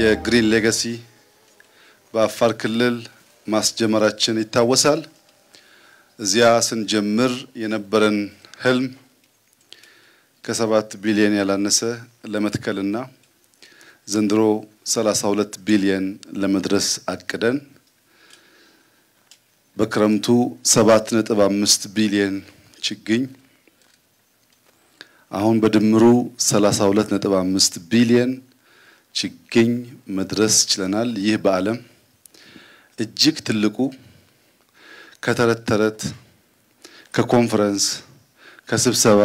የግሪን ሌጋሲ በአፋር ክልል ማስጀመራችን ይታወሳል። እዚያ ስንጀምር የነበረን ህልም ከሰባት ቢሊየን ያላነሰ ለመትከልና ዘንድሮ 32 ቢሊየን ለመድረስ አቅደን በክረምቱ 7.5 ቢሊየን ችግኝ አሁን በድምሩ 32.5 ቢሊየን ችግኝ መድረስ ችለናል። ይህ በዓለም እጅግ ትልቁ ከተረት ተረት፣ ከኮንፈረንስ፣ ከስብሰባ፣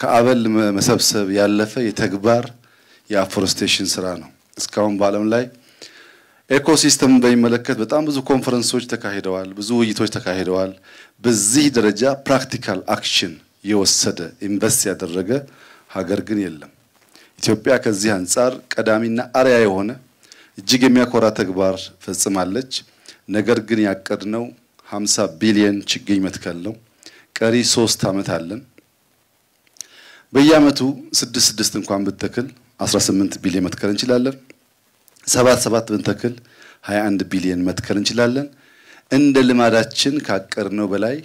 ከአበል መሰብሰብ ያለፈ የተግባር የአፎረስቴሽን ስራ ነው። እስካሁን በዓለም ላይ ኤኮሲስተም በሚመለከት በጣም ብዙ ኮንፈረንሶች ተካሂደዋል፣ ብዙ ውይይቶች ተካሂደዋል። በዚህ ደረጃ ፕራክቲካል አክሽን የወሰደ ኢንቨስት ያደረገ ሀገር ግን የለም። ኢትዮጵያ ከዚህ አንጻር ቀዳሚና አርያ የሆነ እጅግ የሚያኮራ ተግባር ፈጽማለች። ነገር ግን ያቀድነው 50 ቢሊየን ችግኝ መትከል ነው። ቀሪ ሶስት ዓመት አለን። በየዓመቱ ስድስት ስድስት እንኳን ብትተክል 18 ቢሊየን መትከል እንችላለን። ሰባት ሰባት ብንተክል 21 ቢሊየን መትከል እንችላለን። እንደ ልማዳችን ካቀድነው በላይ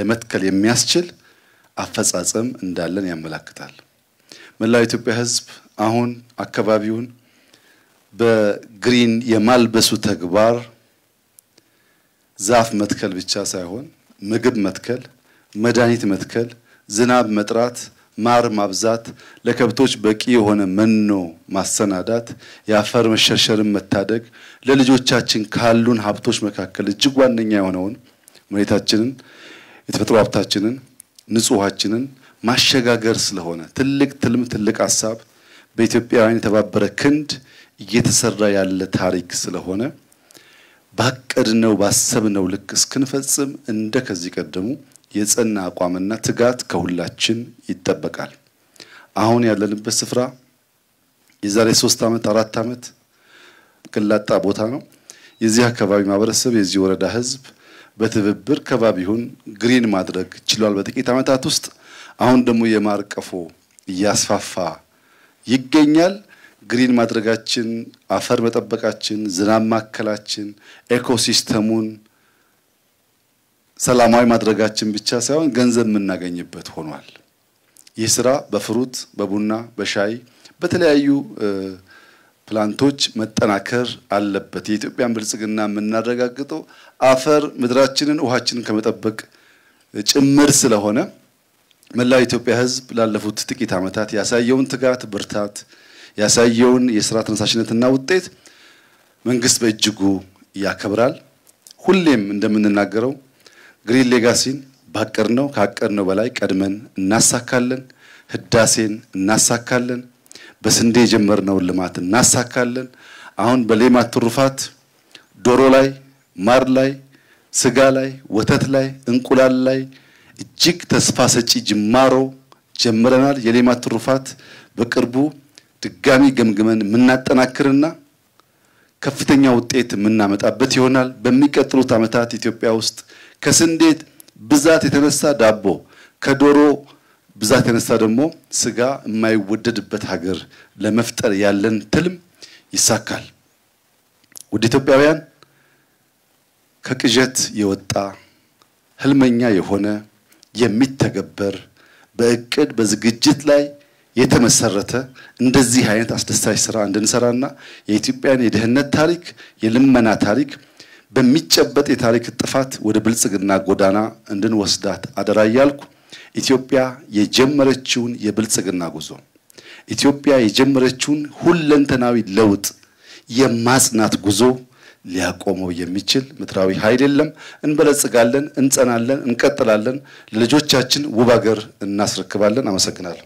ለመትከል የሚያስችል አፈጻጸም እንዳለን ያመላክታል። መላው ኢትዮጵያ ህዝብ አሁን አካባቢውን በግሪን የማልበሱ ተግባር ዛፍ መትከል ብቻ ሳይሆን ምግብ መትከል፣ መድኃኒት መትከል፣ ዝናብ መጥራት፣ ማር ማብዛት፣ ለከብቶች በቂ የሆነ መኖ ማሰናዳት፣ የአፈር መሸርሸርን መታደግ፣ ለልጆቻችን ካሉን ሀብቶች መካከል እጅግ ዋነኛ የሆነውን መሬታችንን፣ የተፈጥሮ ሀብታችንን፣ ንጹሃችንን ማሸጋገር ስለሆነ ትልቅ ትልም ትልቅ ሀሳብ በኢትዮጵያውያን የተባበረ ክንድ እየተሰራ ያለ ታሪክ ስለሆነ ባቀድነው ባሰብነው ልክ እስክንፈጽም እንደ ከዚህ ቀደሙ የጸና አቋምና ትጋት ከሁላችን ይጠበቃል። አሁን ያለንበት ስፍራ የዛሬ ሶስት ዓመት አራት ዓመት ቅላጣ ቦታ ነው። የዚህ አካባቢ ማህበረሰብ የዚህ ወረዳ ህዝብ በትብብር ከባቢውን ግሪን ማድረግ ችሏል። በጥቂት ዓመታት ውስጥ አሁን ደግሞ የማርቀፎ እያስፋፋ ይገኛል። ግሪን ማድረጋችን፣ አፈር መጠበቃችን፣ ዝናብ ማከላችን፣ ኤኮሲስተሙን ሰላማዊ ማድረጋችን ብቻ ሳይሆን ገንዘብ የምናገኝበት ሆኗል። ይህ ስራ በፍሩት፣ በቡና፣ በሻይ በተለያዩ ፕላንቶች መጠናከር አለበት። የኢትዮጵያን ብልጽግና የምናረጋግጠው አፈር ምድራችንን ውሃችንን ከመጠበቅ ጭምር ስለሆነ መላው ኢትዮጵያ ሕዝብ ላለፉት ጥቂት ዓመታት ያሳየውን ትጋት፣ ብርታት፣ ያሳየውን የስራ ተነሳሽነትና ውጤት መንግስት በእጅጉ ያከብራል። ሁሌም እንደምንናገረው ግሪን ሌጋሲን ካቀር ነው በላይ ቀድመን እናሳካለን። ህዳሴን እናሳካለን። በስንዴ የጀመርነውን ልማት እናሳካለን። አሁን በሌማት ትሩፋት ዶሮ ላይ፣ ማር ላይ፣ ስጋ ላይ፣ ወተት ላይ፣ እንቁላል ላይ እጅግ ተስፋ ሰጪ ጅማሮ ጀምረናል። የሌማት ትሩፋት በቅርቡ ድጋሚ ገምግመን የምናጠናክርና ከፍተኛ ውጤት የምናመጣበት ይሆናል። በሚቀጥሉት ዓመታት ኢትዮጵያ ውስጥ ከስንዴ ብዛት የተነሳ ዳቦ፣ ከዶሮ ብዛት የተነሳ ደግሞ ስጋ የማይወደድበት ሀገር ለመፍጠር ያለን ትልም ይሳካል። ውድ ኢትዮጵያውያን ከቅዠት የወጣ ህልመኛ የሆነ የሚተገበር በእቅድ በዝግጅት ላይ የተመሰረተ እንደዚህ አይነት አስደሳች ስራ እንድንሰራና የኢትዮጵያን የድህነት ታሪክ የልመና ታሪክ በሚጨበጥ የታሪክ ጥፋት ወደ ብልጽግና ጎዳና እንድንወስዳት አደራ እያልኩ ኢትዮጵያ የጀመረችውን የብልጽግና ጉዞ ኢትዮጵያ የጀመረችውን ሁለንተናዊ ለውጥ የማጽናት ጉዞ ሊያቆመው የሚችል ምድራዊ ኃይል የለም። እንበለጽጋለን፣ እንጸናለን፣ እንቀጥላለን፣ ለልጆቻችን ውብ ሀገር እናስረክባለን። አመሰግናለሁ።